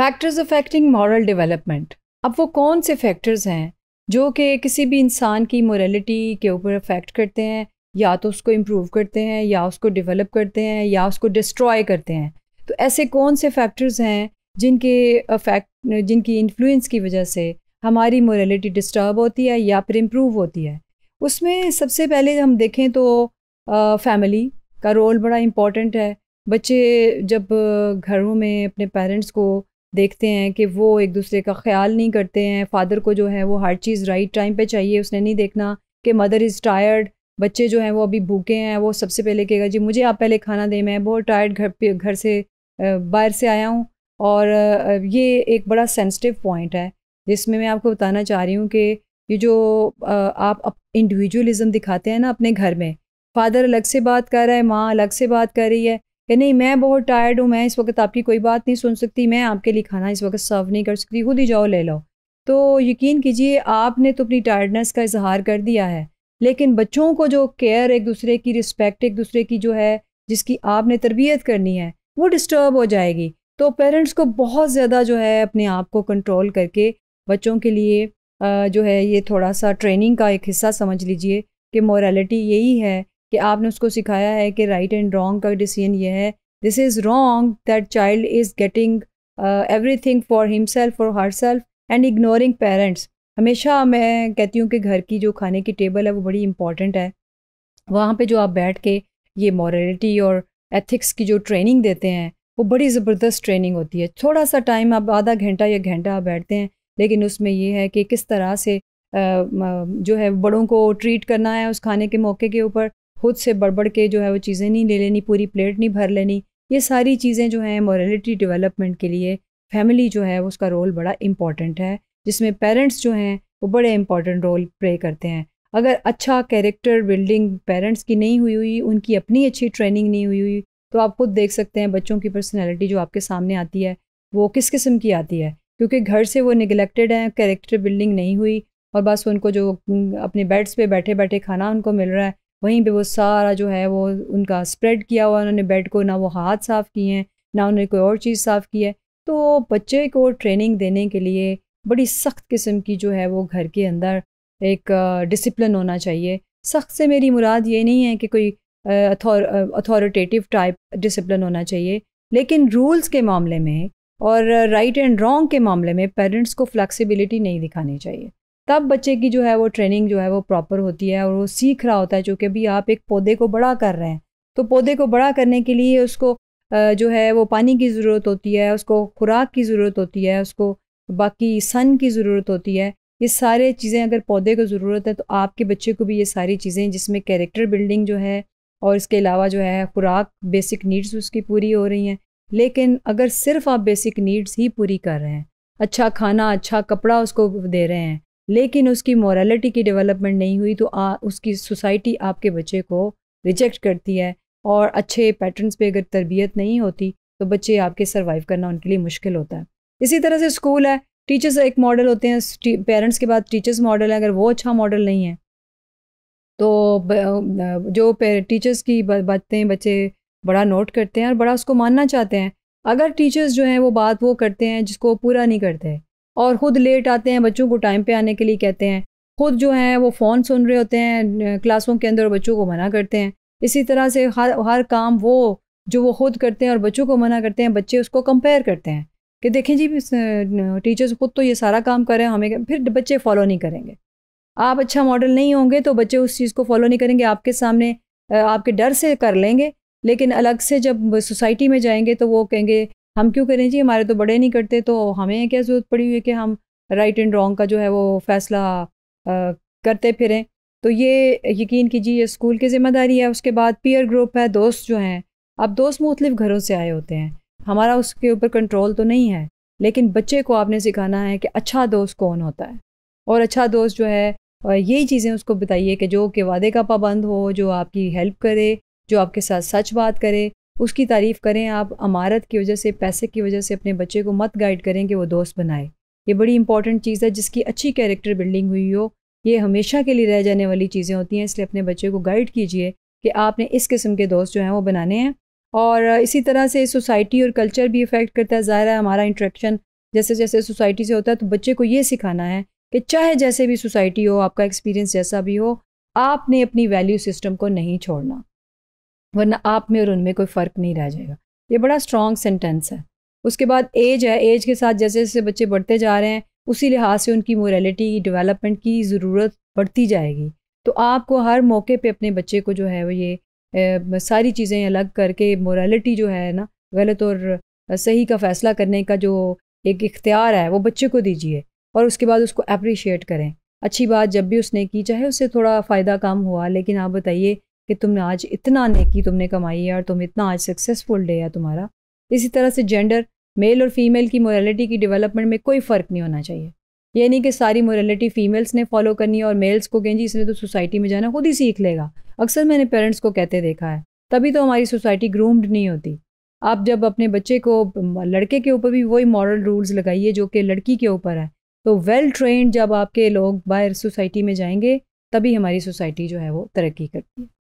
factors affecting moral development अब वो कौन से फैक्टर्स हैं जो कि किसी भी इंसान की मोरलिटी के ऊपर अफेक्ट करते हैं या तो उसको इम्प्रूव करते हैं या उसको डेवलप करते हैं या उसको डिस्ट्रॉय करते हैं तो ऐसे कौन से फैक्टर्स हैं जिनके अफेक्ट जिनकी इन्फ्लुएंस की वजह से हमारी मोरलिटी डिस्टर्ब होती है या फिर इम्प्रूव होती है उसमें सबसे पहले हम देखें तो फैमिली का रोल बड़ा इम्पॉर्टेंट है बच्चे जब घरों में अपने पेरेंट्स को देखते हैं कि वो एक दूसरे का ख्याल नहीं करते हैं फादर को जो है वो हर चीज़ राइट टाइम पे चाहिए उसने नहीं देखना कि मदर इज़ टायर्ड बच्चे जो हैं वो अभी भूखे हैं वो सबसे पहले कहेगा जी मुझे आप पहले खाना दें मैं बहुत टायर्ड घर पे घर से बाहर से आया हूँ और ये एक बड़ा सेंसिटिव पॉइंट है जिसमें मैं आपको बताना चाह रही हूँ कि ये जो आप इंडिविजुअलिज़म दिखाते हैं ना अपने घर में फादर अलग से बात कर रहा है माँ अलग से बात कर रही है कि नहीं मैं बहुत टायर्ड हूँ मैं इस वक्त आपकी कोई बात नहीं सुन सकती मैं आपके लिए खाना इस वक्त सर्व नहीं कर सकती खुद ही जाओ ले लो तो यकीन कीजिए आपने तो अपनी टायर्डनेस का इजहार कर दिया है लेकिन बच्चों को जो केयर एक दूसरे की रिस्पेक्ट एक दूसरे की जो है जिसकी आपने तरबियत करनी है वो डिस्टर्ब हो जाएगी तो पेरेंट्स को बहुत ज़्यादा जो है अपने आप को कंट्रोल करके बच्चों के लिए जो है ये थोड़ा सा ट्रेनिंग का एक हिस्सा समझ लीजिए कि मोरालिटी यही है कि आपने उसको सिखाया है कि राइट एंड रॉन्ग का डिसीजन ये है this is wrong that child is getting everything for himself और herself and ignoring parents हमेशा मैं कहती हूँ कि घर की जो खाने की टेबल है वो बड़ी इंपॉर्टेंट है वहाँ पे जो आप बैठ के ये मॉरलिटी और एथिक्स की जो ट्रेनिंग देते हैं वो बड़ी ज़बरदस्त ट्रेनिंग होती है थोड़ा सा टाइम आप आधा घंटा या घंटा आप बैठते हैं लेकिन उसमें ये है कि किस तरह से uh, जो है बड़ों को ट्रीट करना है उस खाने के मौके के ऊपर खुद से बड़बड़ के जो है वो चीज़ें नहीं ले लेनी पूरी प्लेट नहीं भर लेनी ये सारी चीज़ें जो हैं मॉरलिटी डेवलपमेंट के लिए फैमिली जो है उसका रोल बड़ा इम्पॉर्टेंट है जिसमें पेरेंट्स जो हैं वो बड़े इम्पॉर्टेंट रोल प्ले करते हैं अगर अच्छा कैरेक्टर बिल्डिंग पेरेंट्स की नहीं हुई हुई उनकी अपनी अच्छी ट्रेनिंग नहीं हुई हुई तो आप खुद देख सकते हैं बच्चों की पर्सनैलिटी जो आपके सामने आती है वो किस किस्म की आती है क्योंकि घर से वो निगलेक्टेड हैं कैरेक्टर बिल्डिंग नहीं हुई और बस उनको जो अपने बेड्स पे बैठे बैठे खाना उनको मिल रहा है वहीं पे वो सारा जो है वो उनका स्प्रेड किया हुआ उन्होंने बेड को ना वो हाथ साफ़ किए हैं ना उन्होंने कोई और चीज़ साफ़ की है तो बच्चे को ट्रेनिंग देने के लिए बड़ी सख्त किस्म की जो है वो घर के अंदर एक डिसिप्लिन होना चाहिए सख्त से मेरी मुराद ये नहीं है कि कोई अथॉरिटेटिव टाइप डिसिप्लिन होना चाहिए लेकिन रूल्स के मामले में और राइट एंड रॉन्ग के मामले में पेरेंट्स को फ्लैक्सिबिलिटी नहीं दिखानी चाहिए तब बच्चे की जो है वो ट्रेनिंग जो है वो प्रॉपर होती है और वो सीख रहा होता है चूँकि अभी आप एक पौधे को बड़ा कर रहे हैं तो पौधे को बड़ा करने के लिए उसको जो है वो पानी की ज़रूरत होती है उसको खुराक की ज़रूरत होती है उसको बाकी सन की ज़रूरत होती है ये सारे चीज़ें अगर पौधे को ज़रूरत है तो आपके बच्चे को भी ये सारी चीज़ें जिसमें कैरेक्टर बिल्डिंग जो है और इसके अलावा जो है खुराक बेसिक नीड्स उसकी पूरी हो रही हैं लेकिन अगर सिर्फ आप बेसिक नीड्स ही पूरी कर रहे हैं अच्छा खाना अच्छा कपड़ा उसको दे रहे हैं लेकिन उसकी मॉरलिटी की डेवलपमेंट नहीं हुई तो आ, उसकी सोसाइटी आपके बच्चे को रिजेक्ट करती है और अच्छे पैटर्न्स पे अगर तरबियत नहीं होती तो बच्चे आपके सर्वाइव करना उनके लिए मुश्किल होता है इसी तरह से स्कूल है टीचर्स एक मॉडल होते हैं पेरेंट्स के बाद टीचर्स मॉडल है अगर वो अच्छा मॉडल नहीं है तो जो टीचर्स की बातें बच्चे बड़ा नोट करते हैं और बड़ा उसको मानना चाहते हैं अगर टीचर्स जो हैं वो बात वो करते हैं जिसको पूरा नहीं करते और ख़ुद लेट आते हैं बच्चों को टाइम पे आने के लिए कहते हैं खुद जो हैं वो फ़ोन सुन रहे होते हैं क्लासों के अंदर बच्चों को मना करते हैं इसी तरह से हर हर काम वो जो वो खुद करते हैं और बच्चों को मना करते हैं बच्चे उसको कंपेयर करते हैं कि देखें जी टीचर्स खुद तो ये सारा काम कर रहे हैं हमें फिर बच्चे फॉलो नहीं करेंगे आप अच्छा मॉडल नहीं होंगे तो बच्चे उस चीज़ को फॉलो नहीं करेंगे आपके सामने आपके डर से कर लेंगे लेकिन अलग से जब सोसाइटी में जाएंगे तो वो कहेंगे हम क्यों करें जी हमारे तो बड़े नहीं करते तो हमें क्या ज़रूरत पड़ी हुई है कि हम राइट एंड रॉन्ग का जो है वो फ़ैसला करते फिरें तो ये यकीन कीजिए ये स्कूल की ज़िम्मेदारी है उसके बाद पीयर ग्रुप है दोस्त जो हैं अब दोस्त मुख्तलिफ घरों से आए होते हैं हमारा उसके ऊपर कंट्रोल तो नहीं है लेकिन बच्चे को आपने सिखाना है कि अच्छा दोस्त कौन होता है और अच्छा दोस्त जो है यही चीज़ें उसको बताइए कि जो कि वादे का पाबंद हो जो आपकी हेल्प करे जो आपके साथ सच बात करे उसकी तारीफ़ करें आप अमारत की वजह से पैसे की वजह से अपने बच्चे को मत गाइड करें कि वो दोस्त बनाए ये बड़ी इंपॉर्टेंट चीज़ है जिसकी अच्छी कैरेक्टर बिल्डिंग हुई हो ये हमेशा के लिए रह जाने वाली चीज़ें होती हैं इसलिए अपने बच्चे को गाइड कीजिए कि आपने इस किस्म के दोस्त जो हैं वो बनाने हैं और इसी तरह से सोसाइटी और कल्चर भी इफ़ेक्ट करता है ज़ाहिर है हमारा इंट्रैक्शन जैसे जैसे सोसाइटी से होता है तो बच्चे को ये सिखाना है कि चाहे जैसे भी सोसाइटी हो आपका एक्सपीरियंस जैसा भी हो आपने अपनी वैल्यू सिस्टम को नहीं छोड़ना वरना आप में और उनमें कोई फ़र्क नहीं रह जाएगा ये बड़ा स्ट्रॉन्ग सेंटेंस है उसके बाद एज है एज के साथ जैसे जैसे बच्चे बढ़ते जा रहे हैं उसी लिहाज से उनकी मोरलिटी डेवलपमेंट की ज़रूरत बढ़ती जाएगी तो आपको हर मौके पे अपने बच्चे को जो है वो ये ए, सारी चीज़ें अलग करके मोरालिटी जो है ना गलत और सही का फ़ैसला करने का जो एक इख्तियार है वो बच्चे को दीजिए और उसके बाद उसको अप्रिशिएट करें अच्छी बात जब भी उसने की चाहे उससे थोड़ा फ़ायदा कम हुआ लेकिन आप बताइए कि तुमने आज इतना नेकी तुमने कमाई है और तुम इतना आज सक्सेसफुल डे है तुम्हारा इसी तरह से जेंडर मेल और फीमेल की मोरालिटी की डेवलपमेंट में कोई फ़र्क नहीं होना चाहिए ये नहीं कि सारी मोरालिटी फीमेल्स ने फॉलो करनी है और मेल्स को कहें जी इसने तो सोसाइटी में जाना खुद ही सीख लेगा अक्सर मैंने पेरेंट्स को कहते देखा है तभी तो हमारी सोसाइटी ग्रूम्ड नहीं होती आप जब अपने बच्चे को लड़के के ऊपर भी वही मॉरल रूल्स लगाइए जो कि लड़की के ऊपर है तो वेल ट्रेंड जब आपके लोग बाहर सोसाइटी में जाएंगे तभी हमारी सोसाइटी जो है वो तरक्की करती है